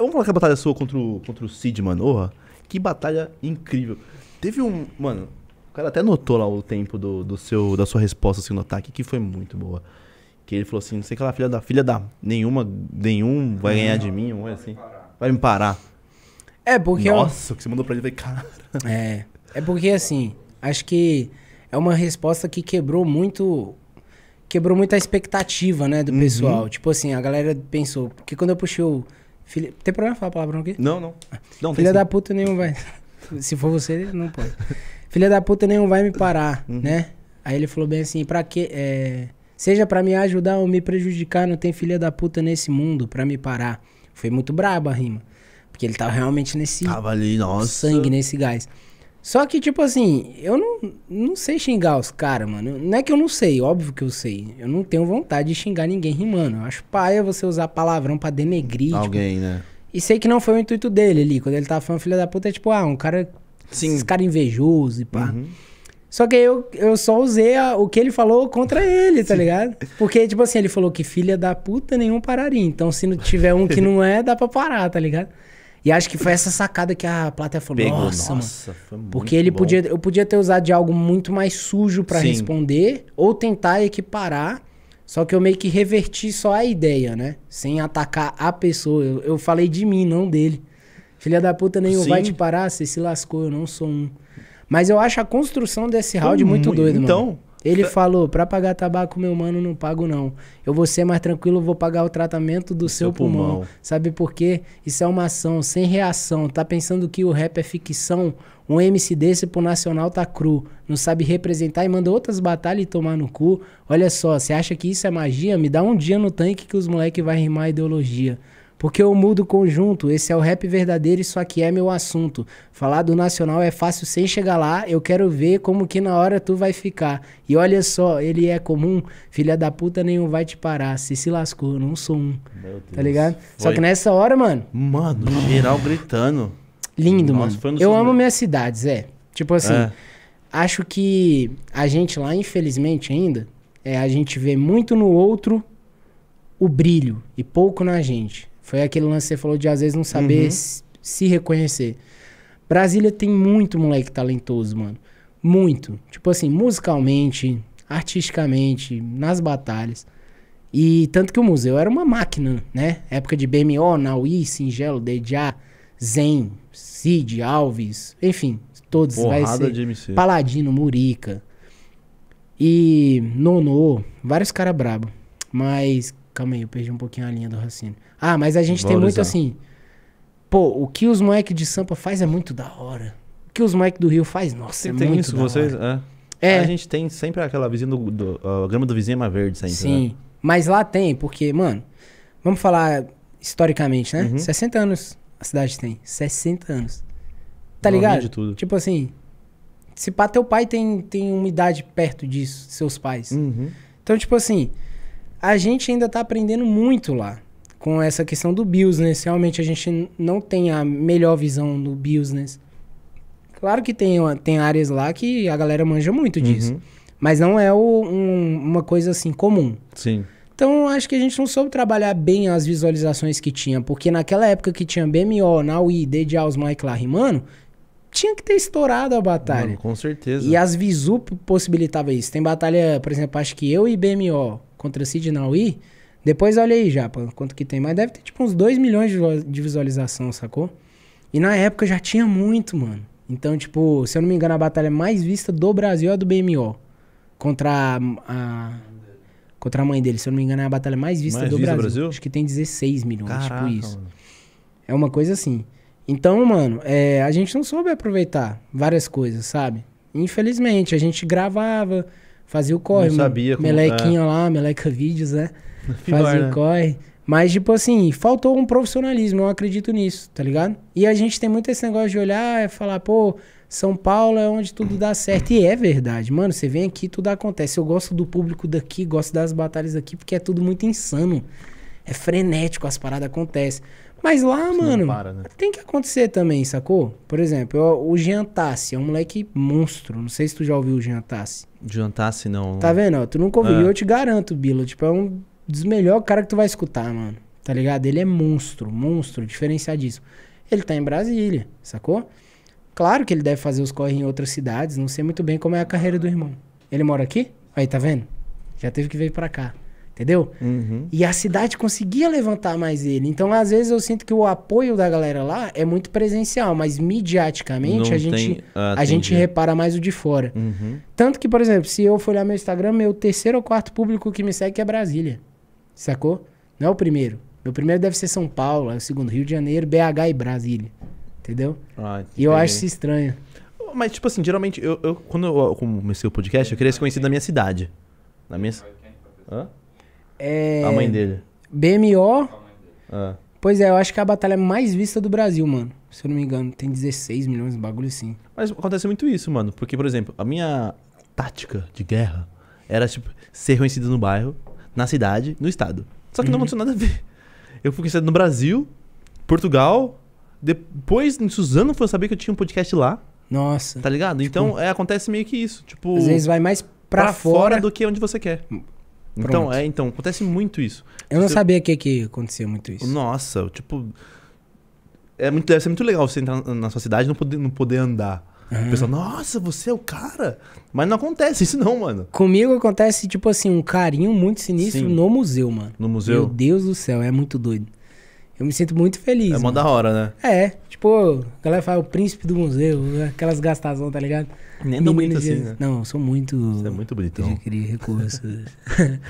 Vamos falar que a batalha sua contra o, contra o Cid Manoa. Que batalha incrível. Teve um. Mano, o cara até notou lá o tempo do, do seu, da sua resposta assim, no ataque, que foi muito boa. Que ele falou assim: não sei que filha da. Filha da. Nenhuma. Nenhum vai ganhar de mim, ou é assim. Vai me parar. É porque. Nossa, o eu... que você mandou pra ele, foi cara. É. É porque assim. Acho que é uma resposta que quebrou muito quebrou muita expectativa, né, do uhum. pessoal. Tipo assim, a galera pensou, porque quando eu puxei o Filha... Tem problema falar palavrão aqui? Não, não. Ah, não Filha da sim. puta nenhum vai. Se for você, não pode. Filha da puta nenhum vai me parar, uhum. né? Aí ele falou bem assim, pra que. É... Seja para me ajudar ou me prejudicar, não tem filha da puta nesse mundo para me parar. Foi muito braba a rima. Porque ele tava realmente nesse. Tava ali, nossa. Sangue, nesse gás. Só que, tipo assim, eu não, não sei xingar os caras, mano. Não é que eu não sei, óbvio que eu sei. Eu não tenho vontade de xingar ninguém rimando. Eu acho paia você usar palavrão pra denegrir. Tipo, Alguém, tipo, né? E sei que não foi o intuito dele ali. Quando ele tava falando filha da puta, é tipo, ah, um cara. Sim. Esse cara invejoso e pá. Uhum. Só que eu, eu só usei a, o que ele falou contra ele, tá Sim. ligado? Porque, tipo assim, ele falou que filha da puta nenhum pararia. Então, se não tiver um que não é, dá pra parar, tá ligado? E acho que foi essa sacada que a plateia falou, Pegou, nossa, nossa mano. Porque ele bom. podia, eu podia ter usado de algo muito mais sujo para responder ou tentar equiparar. Só que eu meio que reverti só a ideia, né? Sem atacar a pessoa. Eu, eu falei de mim, não dele. Filha da puta nenhum vai te parar, você se lascou, eu não sou um. Mas eu acho a construção desse round muito, muito doida, então, mano. Então, ele falou, pra pagar tabaco, meu mano, não pago não. Eu vou ser mais tranquilo, vou pagar o tratamento do seu, seu pulmão. pulmão. Sabe por quê? Isso é uma ação, sem reação. Tá pensando que o rap é ficção? Um MC desse pro Nacional tá cru. Não sabe representar e manda outras batalhas e tomar no cu. Olha só, você acha que isso é magia? Me dá um dia no tanque que os moleques vai rimar ideologia. Porque eu mudo o conjunto, esse é o rap verdadeiro, isso aqui é meu assunto. Falar do nacional é fácil sem chegar lá, eu quero ver como que na hora tu vai ficar. E olha só, ele é comum, filha da puta nenhum vai te parar, se se lascou, não sou um. Tá ligado? Foi. Só que nessa hora, mano... Mano, geral gritando. Lindo, Nossa, mano. Eu amo minhas cidades, é. Tipo assim, é. acho que a gente lá, infelizmente ainda, é, a gente vê muito no outro o brilho e pouco na gente. Foi aquele lance que você falou de às vezes não saber uhum. se reconhecer. Brasília tem muito moleque talentoso, mano. Muito. Tipo assim, musicalmente, artisticamente, nas batalhas. E tanto que o museu era uma máquina, né? Época de BMO, Naui, Singelo, DJA, Zen, Cid, Alves, enfim, todos. vai ser de MC. Paladino, Murica. E Nonô, vários caras brabo. Mas calma aí, eu perdi um pouquinho a linha do raciocínio. Ah, mas a gente tem muito assim. Pô, o que os moleques de Sampa faz é muito da hora. O que os moleques do Rio faz, nossa, tem, é tem muito isso, da vocês, hora. É. é. A gente tem sempre aquela vizinha do, do a grama do vizinho é mais verde sempre. Sim. Né? Mas lá tem, porque, mano, vamos falar historicamente, né? Uhum. 60 anos a cidade tem. 60 anos. Tá ligado? De tudo. Tipo assim, se pá, teu pai tem, tem uma idade perto disso, seus pais. Uhum. Então, tipo assim, a gente ainda está aprendendo muito lá com essa questão do business. Realmente a gente não tem a melhor visão do business. Claro que tem, tem áreas lá que a galera manja muito uhum. disso. Uhum. Mas não é o, um, uma coisa assim comum. Sim. Então acho que a gente não soube trabalhar bem as visualizações que tinha, porque naquela época que tinha BMO, Naui, Dead Mike Larry, mano, tinha que ter estourado a batalha. Mano, com certeza. E as Visu possibilitava isso. Tem batalha, por exemplo, acho que eu e BMO, contra Naui. Depois olha aí, Japa, quanto que tem. Mas deve ter tipo uns 2 milhões de visualização, sacou? E na época já tinha muito, mano. Então, tipo, se eu não me engano, a batalha mais vista do Brasil é a do BMO. Contra a, a contra a mãe dele. Se eu não me engano, é a batalha mais vista mais do vista Brasil. Brasil. Acho que tem 16 milhões, tipo Caraca, tipo isso. Mano. É uma coisa assim. Então, mano, é, a gente não soube aproveitar várias coisas, sabe? Infelizmente, a gente gravava, Fazia o corre, Não sabia como Melequinha é. lá, meleca vídeos, né? Pior, Fazia né? o corre. Mas, tipo assim, faltou um profissionalismo, eu acredito nisso, tá ligado? E a gente tem muito esse negócio de olhar e falar, pô, São Paulo é onde tudo dá certo. E é verdade, mano, você vem aqui, tudo acontece. Eu gosto do público daqui, gosto das batalhas daqui, porque é tudo muito insano. É frenético, as paradas acontecem. Mas lá, Isso mano, para, né? tem que acontecer também, sacou? Por exemplo, eu, o Jean Tassi é um moleque monstro. Não sei se tu já ouviu o Jean Tassi. Jean Tassi, não. Tá vendo? tu nunca ouviu. É. Eu te garanto, Bila. Tipo, é um dos melhores caras que tu vai escutar, mano. Tá ligado? Ele é monstro, monstro, diferenciadíssimo. Ele tá em Brasília, sacou? Claro que ele deve fazer os corre em outras cidades. Não sei muito bem como é a carreira do irmão. Ele mora aqui? Aí, tá vendo? Já teve que vir pra cá. Entendeu? Uhum. E a cidade conseguia levantar mais ele. Então, às vezes, eu sinto que o apoio da galera lá é muito presencial, mas midiaticamente a, gente, ah, a gente repara mais o de fora. Uhum. Tanto que, por exemplo, se eu for olhar meu Instagram, meu terceiro ou quarto público que me segue é Brasília. Sacou? Não é o primeiro. Meu primeiro deve ser São Paulo, é o segundo Rio de Janeiro, BH e Brasília. Entendeu? Ah, e eu acho isso estranho. Mas, tipo assim, geralmente, eu, eu quando eu comecei o podcast, eu queria ser conhecido na minha cidade. Na minha. Hã? É... A mãe dele. BMO. Ah. Pois é, eu acho que é a batalha é mais vista do Brasil, mano. Se eu não me engano, tem 16 milhões de bagulho assim. Mas acontece muito isso, mano. Porque, por exemplo, a minha tática de guerra era tipo, ser conhecido no bairro, na cidade, no estado. Só que uhum. não aconteceu nada a ver. Eu fui conhecido no Brasil, Portugal. Depois, em Suzano, foi saber que eu tinha um podcast lá. Nossa. Tá ligado? Tipo, então, é, acontece meio que isso. Tipo. Às vezes vai mais pra, pra fora, fora do que onde você quer. Então, é, então, acontece muito isso. Eu Se não você... sabia que, que acontecia muito isso. Nossa, tipo. É muito, deve ser muito legal você entrar na sua cidade e não poder, não poder andar. Uhum. O pessoal, nossa, você é o cara. Mas não acontece isso, não, mano. Comigo acontece, tipo assim, um carinho muito sinistro Sim. no museu, mano. No museu? Meu Deus do céu, é muito doido. Eu me sinto muito feliz. É mó da hora, né? É, tipo, a galera fala o príncipe do museu, aquelas gastazão, tá ligado? Nem é tão bonito assim, né? Não, eu sou muito. Você é muito bonitão. Eu queria recursos.